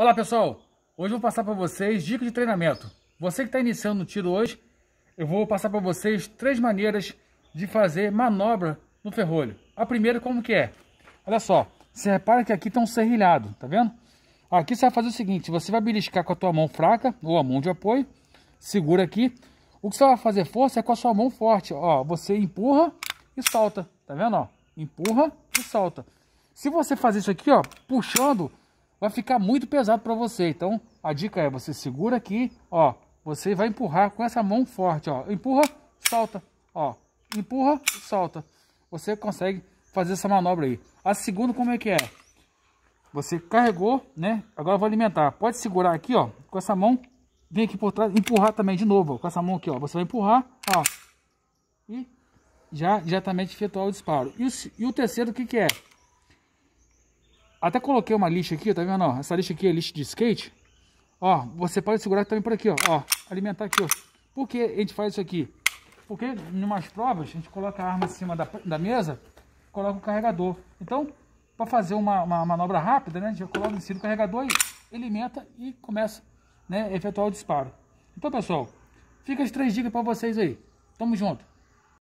Olá pessoal, hoje eu vou passar para vocês dicas de treinamento. Você que está iniciando no tiro hoje, eu vou passar para vocês três maneiras de fazer manobra no ferrolho. A primeira como que é? Olha só, você repara que aqui está um serrilhado, tá vendo? Aqui você vai fazer o seguinte, você vai beliscar com a tua mão fraca ou a mão de apoio, segura aqui. O que você vai fazer força é com a sua mão forte, ó, você empurra e solta, tá vendo, ó? Empurra e solta. Se você fazer isso aqui, ó, puxando, vai ficar muito pesado para você. Então, a dica é você segura aqui, ó, você vai empurrar com essa mão forte, ó. Empurra, solta, ó. Empurra, solta. Você consegue fazer essa manobra aí. A segunda como é que é? Você carregou, né? Agora eu vou alimentar. Pode segurar aqui, ó, com essa mão. Vem aqui por trás, empurrar também de novo, ó, com essa mão aqui, ó. Você vai empurrar, ó. E já diretamente tá efetuar o disparo. E o, e o terceiro, o que que é? Até coloquei uma lixa aqui, tá vendo? Ó, essa lixa aqui é lixa de skate. Ó, você pode segurar também por aqui, ó. ó alimentar aqui, ó. Por que a gente faz isso aqui? Porque em umas provas a gente coloca a arma em cima da, da mesa, coloca o carregador. Então, para fazer uma, uma, manobra rápida, né? A gente coloca em cima do carregador e alimenta e começa né, a efetuar o disparo. Então, pessoal, fica as três dicas para vocês aí. Tamo junto.